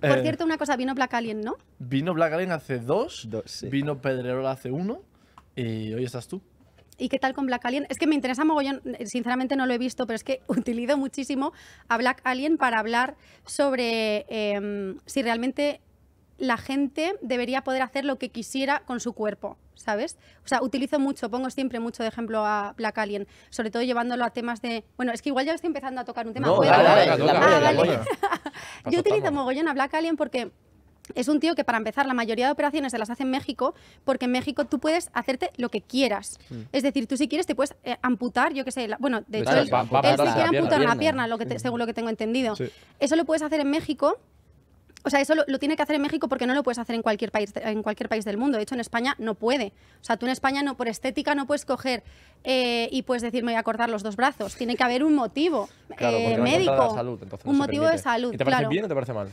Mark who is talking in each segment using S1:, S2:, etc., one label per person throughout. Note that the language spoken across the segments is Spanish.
S1: Por eh, cierto,
S2: una cosa, vino Black Alien, ¿no?
S1: Vino Black Alien hace dos, vino Pedrerola hace uno y hoy estás tú.
S2: ¿Y qué tal con Black Alien? Es que me interesa mogollón, eh, sinceramente no lo he visto, pero es que utilizo muchísimo a Black Alien para hablar sobre em, si realmente la gente debería poder hacer lo que quisiera con su cuerpo, ¿sabes? O sea, utilizo mucho, pongo siempre mucho de ejemplo a Black Alien, sobre todo llevándolo a temas de... Bueno, es que igual ya estoy empezando a tocar un tema... No, dale, dale, dale, yo utilizo mogollón a Black Alien porque es un tío que para empezar la mayoría de operaciones se las hace en México porque en México tú puedes hacerte lo que quieras. Mm. Es decir, tú si quieres te puedes eh, amputar, yo qué sé, bueno, de pues hecho él, amputar una pierna, según lo que tengo entendido. Eso lo puedes hacer en México o sea, eso lo, tiene que hacer en México porque no lo puedes hacer en cualquier, país, en cualquier país del mundo. De hecho, en España no puede. O sea, tú en España no, por estética no puedes coger eh, y puedes decir me voy a cortar los dos brazos. Tiene que haber un motivo eh, médico.
S3: un motivo de salud. te parece bien o te parece mal?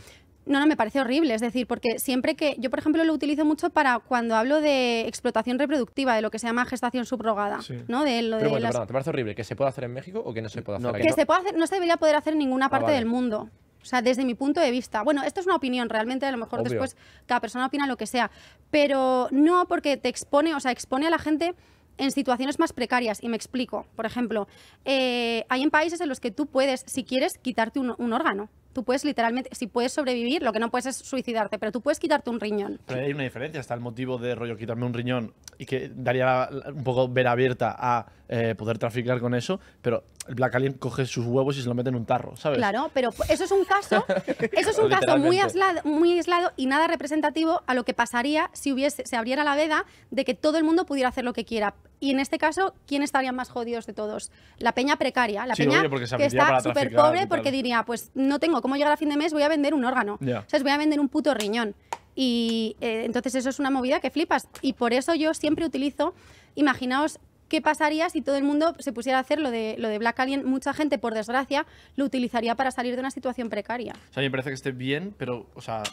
S2: No, no, me parece horrible. Es decir, porque siempre que. Yo, por ejemplo, lo utilizo mucho para cuando hablo de explotación reproductiva, de lo que se llama gestación subrogada. ¿no? De lo de bueno, perdón, ¿te
S3: parece horrible que se pueda hacer en México o que no se pueda hacer no, Que se pueda
S2: hacer, no se debería poder hacer en ninguna ah, parte del mundo. O sea, desde mi punto de vista. Bueno, esto es una opinión, realmente a lo mejor después cada persona opina lo que sea, pero no porque te expone, o sea, expone a la gente en situaciones más precarias. Y me explico, por ejemplo, eh, hay en países en los que tú puedes, si quieres, quitarte un órgano tú puedes literalmente, si puedes sobrevivir, lo que no puedes es suicidarte, pero tú puedes quitarte un riñón. Pero
S1: hay una diferencia, está el motivo de rollo quitarme un riñón y que daría un poco ver abierta a eh, poder traficar con eso, pero el Black Alien coge sus huevos y se lo mete en un tarro, ¿sabes?
S2: Claro, pero eso es un caso, eso es un caso muy aislado, muy aislado y nada representativo a lo que pasaría si hubiese, se abriera la veda de que todo el mundo pudiera hacer lo que quiera. Y en este caso, ¿quién estaría más jodidos de todos? La peña precaria, la peña que está súper pobre porque diría, pues no tengo cómo llegar a fin de mes, voy a vender un órgano. O sea, voy a vender un puto riñón. Y eh, entonces eso es una movida que flipas. Y por eso yo siempre utilizo, imaginaos qué pasaría si todo el mundo se pusiera a hacer lo de, lo de Black Alien. Mucha gente, por desgracia, lo utilizaría para salir de una situación precaria.
S1: O sea, a mí me parece que esté bien, pero, o sea,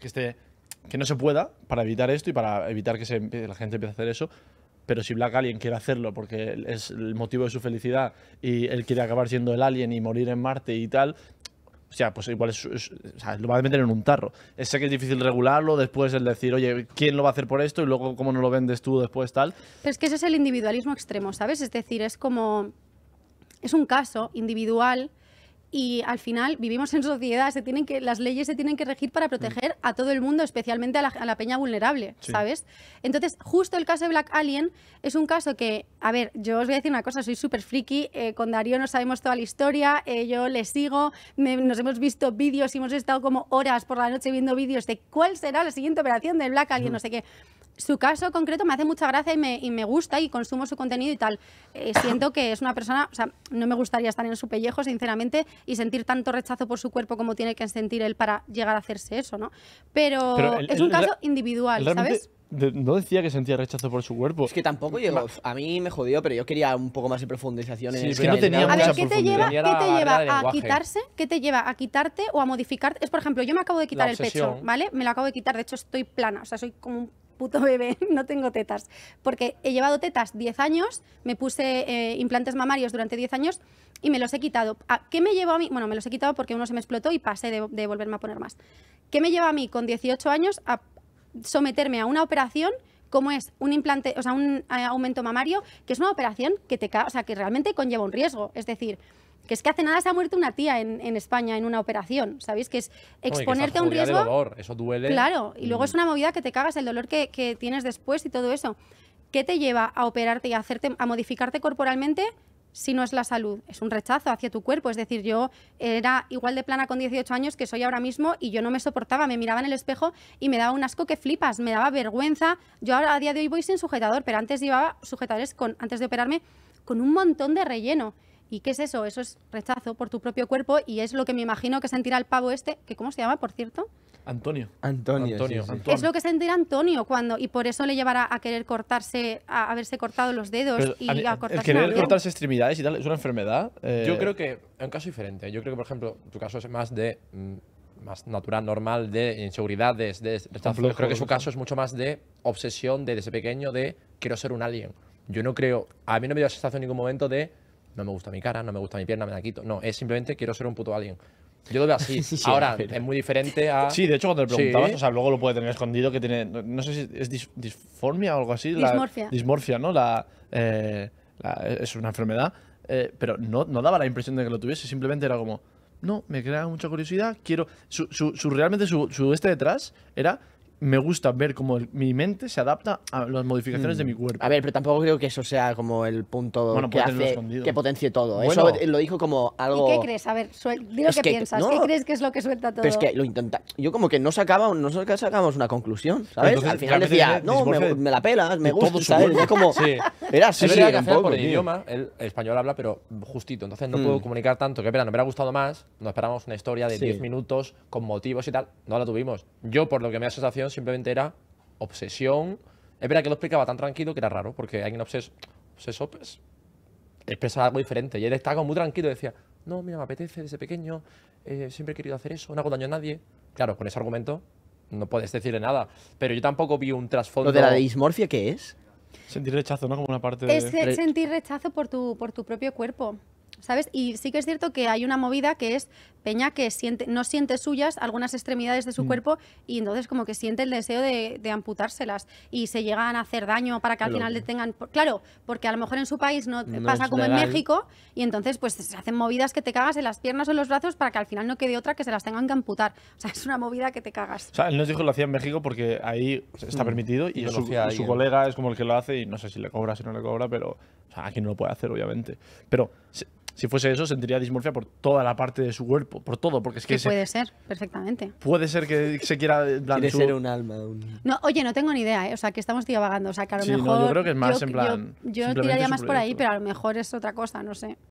S1: que esté que no se pueda para evitar esto y para evitar que se, la gente empiece a hacer eso, pero si Black Alien quiere hacerlo porque es el motivo de su felicidad y él quiere acabar siendo el alien y morir en Marte y tal, o sea, pues igual es, lo va a meter en un tarro. Sé que es difícil regularlo, después el decir, oye, ¿quién lo va a hacer por esto? Y luego, ¿cómo no lo vendes tú después tal?
S2: Pero es que ese es el individualismo extremo, ¿sabes? Es decir, es como... Es un caso individual y al final vivimos en sociedad, se tienen que, las leyes se tienen que regir para mm. proteger a todo el mundo, especialmente a la, peña vulnerable, ¿sabes? Entonces, justo el caso de Black Alien es un caso que, a ver, yo os voy a decir una cosa, soy súper friki, eh, con Darío no sabemos toda la historia, eh, yo le sigo, nos hemos visto vídeos y hemos estado como horas por la noche viendo vídeos de cuál será la siguiente operación de Black Alien, no sé qué su caso concreto me hace mucha gracia y me, gusta y consumo su contenido y tal. Eh, siento que es una persona, o sea, no me gustaría estar en su pellejo, sinceramente, y sentir tanto rechazo por su cuerpo como tiene que sentir él para llegar a hacerse eso, ¿no? Pero, es un caso individual, ¿sabes?
S1: no decía que sentía rechazo por su cuerpo. Es que tampoco llegó. A mí me jodió, pero yo quería un poco más de profundización. es que no tenía A ver, ¿qué te lleva, ¿qué te lleva a quitarse?
S2: ¿Qué te lleva a quitarte o a modificar? Es, por ejemplo, yo me acabo de quitar el pecho, ¿vale? Me lo acabo de quitar. De hecho, estoy plana. O sea, soy como un puto bebé, no tengo tetas. Porque he llevado tetas 10 años, me puse eh, implantes mamarios durante 10 años y me los he quitado. ¿A ah, ¿Qué me llevó a mí? Bueno, me los he quitado porque uno se me explotó y pasé de, volverme a poner más. ¿Qué me lleva a mí con 18 años a someterme a una operación como es un implante, o sea, un eh, aumento mamario, que es una operación que te, o sea, que realmente conlleva un riesgo, es decir, que es que hace nada se ha muerto una tía en, en España en una operación, ¿sabéis? Que es exponerte a un riesgo.
S3: eso duele. Claro, y luego es mm.
S2: una movida que te cagas, el dolor que, que tienes después y todo eso. ¿Qué te lleva a operarte y a, hacerte, a modificarte corporalmente si no es la salud, es un rechazo hacia tu cuerpo. Es decir, yo era igual de plana con 18 años que soy ahora mismo y yo no me soportaba, me miraba en el espejo y me daba un asco que flipas, me daba vergüenza. Yo ahora a día de hoy voy sin sujetador, pero antes llevaba sujetadores con, antes de operarme con un montón de relleno. ¿Y qué es eso? Eso es rechazo por tu propio cuerpo y es lo que me imagino que sentirá el pavo este, que ¿cómo se llama, por cierto?
S1: Antonio. Antonio. Es lo
S2: que sentirá Antonio cuando y por eso le llevará a querer cortarse, a haberse cortado los dedos y a, cortarse. querer cortarse
S1: extremidades y tal es una enfermedad. Eh, Yo creo
S3: que es un caso diferente. Yo creo que por ejemplo tu caso es más de mm, más natural, normal, de inseguridades, de, rechazo. Yo creo que su caso es mucho más de obsesión de, desde pequeño de quiero ser un alien. Yo no creo, a mí no me dio la sensación en ningún momento de no me gusta mi cara, no me gusta mi pierna, me la quito. No, es simplemente quiero ser un puto alguien Yo lo veo así. Ahora, es muy diferente a. Sí, de hecho, cuando le preguntabas, o
S1: sea, luego lo puede tener escondido, que tiene. No, sé si es disformia o algo así. Dismorfia. dismorfia, ¿no? La, eh, es una enfermedad. Eh, pero no, daba la impresión de que lo tuviese, simplemente era como. No, me crea mucha curiosidad, quiero. Su, realmente su, su este detrás era me gusta ver cómo mi mente se adapta a las modificaciones de mm. mi cuerpo. A ver, pero tampoco creo que eso sea como el punto que, hace, que potencie todo. Eso lo dijo como algo. ¿Y qué crees?
S2: A ver, di lo que, piensas. ¿Qué crees que es lo que suelta todo? es que
S1: lo intenta. Yo como que no sacaba, no sacábamos una conclusión, ¿sabes? Al final decía, no, me, la pelas, me gusta, Es como. Sí. Era así, sí, por el idioma,
S3: el español habla, pero justito. Entonces no mm. puedo comunicar tanto. Que pena, no me hubiera gustado más. Nos esperábamos una historia de 10 minutos con motivos y tal. No la tuvimos. Yo, por lo que me da sensación, simplemente era obsesión. Es verdad que lo explicaba tan tranquilo que era raro, porque alguien obseso, obseso pues, expresa algo diferente. Y él estaba muy tranquilo y decía, no, mira, me apetece desde pequeño, eh, siempre he querido hacer eso, no hago daño a nadie. Claro, con ese argumento no puedes decirle nada. Pero yo tampoco vi un trasfondo. ¿Lo de la dismorfia qué es?
S1: Sentir rechazo, ¿no? Como una parte Es
S2: sentir rechazo por tu, por tu propio cuerpo. ¿Sabes? Y sí que es cierto que hay una movida que es peña que siente, no siente suyas algunas extremidades de su mm. cuerpo y entonces como que siente el deseo de, amputárselas y se llegan a hacer daño para que al final final tengan... Claro, porque a lo mejor en su país no, pasa como en México y entonces pues se hacen movidas que te cagas en las piernas o en los brazos para que al final no quede otra que se las tengan que amputar. O sea, es una movida que te cagas. O sea, él nos dijo
S1: que lo hacía en México porque ahí está mm. permitido y, su, colega es como el que lo hace y no sé si le cobra, si no le cobra, pero aquí no lo puede hacer, obviamente. Pero si, si fuese eso, sentiría dismorfia por toda la parte de su cuerpo por todo, porque es que... puede
S2: ser, perfectamente.
S1: Puede ser que se quiera... ser un alma.
S2: No, oye, no tengo ni idea, ¿eh? o sea, que estamos divagando, o sea, que a lo mejor... yo creo que es más en plan... yo tiraría más por ahí, pero a lo mejor es otra cosa, no sé.